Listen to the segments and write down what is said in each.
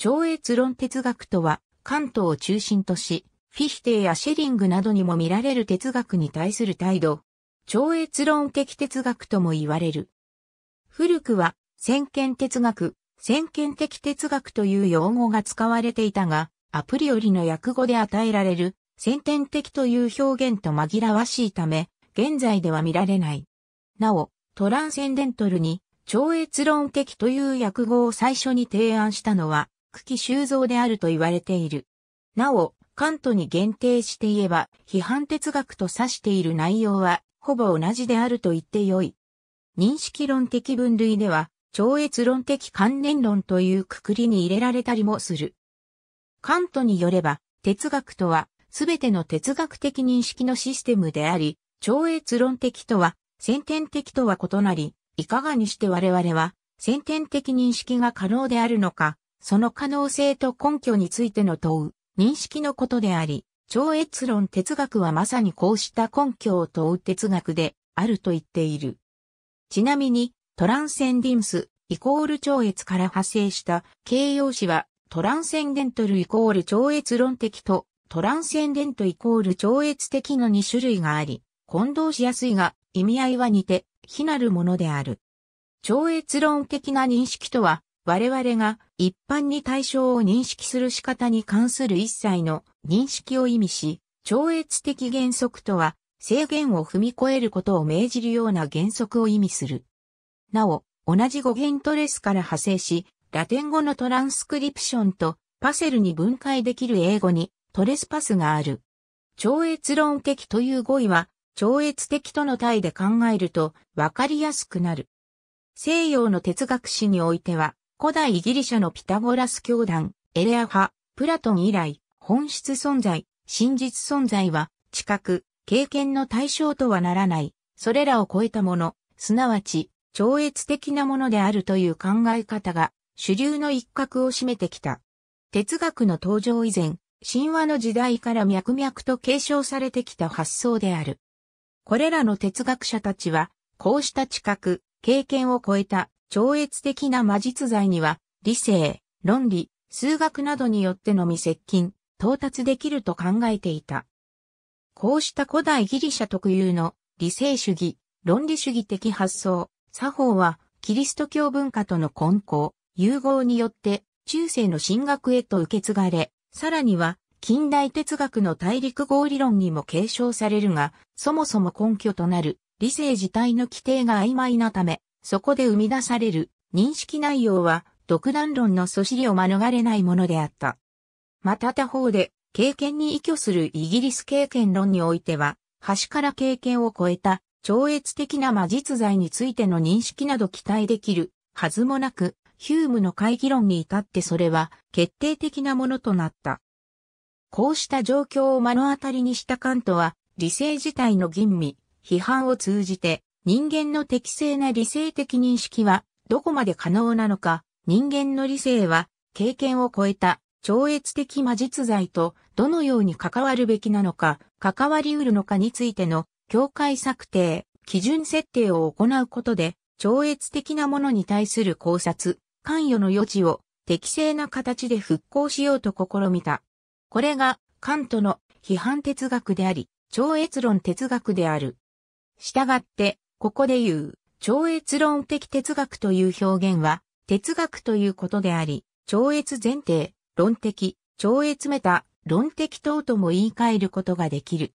超越論哲学とは、関東を中心とし、フィヒテやシェリングなどにも見られる哲学に対する態度。超越論的哲学とも言われる。古くは、先見哲学、先見的哲学という用語が使われていたが、アプリよりの訳語で与えられる、先天的という表現と紛らわしいため、現在では見られない。なお、トランセンデントルに、超越論的という訳語を最初に提案したのは、久喜修造であると言われている。なお、カントに限定して言えば、批判哲学と指している内容は、ほぼ同じであると言ってよい。認識論的分類では、超越論的観念論というくくりに入れられたりもする。カントによれば、哲学とは、すべての哲学的認識のシステムであり、超越論的とは、先天的とは異なり、いかがにして我々は、先天的認識が可能であるのか、その可能性と根拠についての問う、認識のことであり、超越論哲学はまさにこうした根拠を問う哲学であると言っている。ちなみに、トランセンディムスイコール超越から派生した形容詞はトランセンデントルイコール超越論的とトランセンデントイコール超越的の2種類があり、混同しやすいが意味合いは似て非なるものである。超越論的な認識とは我々が一般に対象を認識する仕方に関する一切の認識を意味し、超越的原則とは制限を踏み越えることを命じるような原則を意味する。なお、同じ語源トレスから派生し、ラテン語のトランスクリプションとパセルに分解できる英語にトレスパスがある。超越論的という語彙は、超越的との体で考えると分かりやすくなる。西洋の哲学史においては、古代イギリシャのピタゴラス教団、エレア派、プラトン以来、本質存在、真実存在は、知覚、経験の対象とはならない、それらを超えたもの、すなわち、超越的なものであるという考え方が、主流の一角を占めてきた。哲学の登場以前、神話の時代から脈々と継承されてきた発想である。これらの哲学者たちは、こうした知覚、経験を超えた超越的な魔術罪には、理性、論理、数学などによってのみ接近、到達できると考えていた。こうした古代ギリシャ特有の理性主義、論理主義的発想、作法は、キリスト教文化との混交、融合によって、中世の神学へと受け継がれ、さらには、近代哲学の大陸合理論にも継承されるが、そもそも根拠となる理性自体の規定が曖昧なため、そこで生み出される認識内容は独断論の素りを免れないものであった。また他方で、経験に依拠するイギリス経験論においては、端から経験を超えた超越的な魔術剤についての認識など期待できるはずもなく、ヒュームの会議論に至ってそれは決定的なものとなった。こうした状況を目の当たりにしたカントは、理性自体の吟味、批判を通じて、人間の適正な理性的認識はどこまで可能なのか、人間の理性は経験を超えた超越的魔術罪とどのように関わるべきなのか、関わり得るのかについての境界策定、基準設定を行うことで、超越的なものに対する考察、関与の余地を適正な形で復興しようと試みた。これがカントの批判哲学であり、超越論哲学である。したがって、ここで言う、超越論的哲学という表現は、哲学ということであり、超越前提、論的、超越メタ、論的等とも言い換えることができる。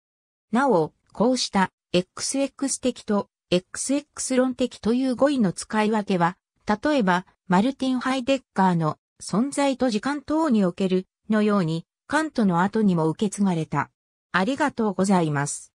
なお、こうした XX 的と XX 論的という語彙の使い分けは、例えば、マルティン・ハイデッカーの存在と時間等におけるのように、カントの後にも受け継がれた。ありがとうございます。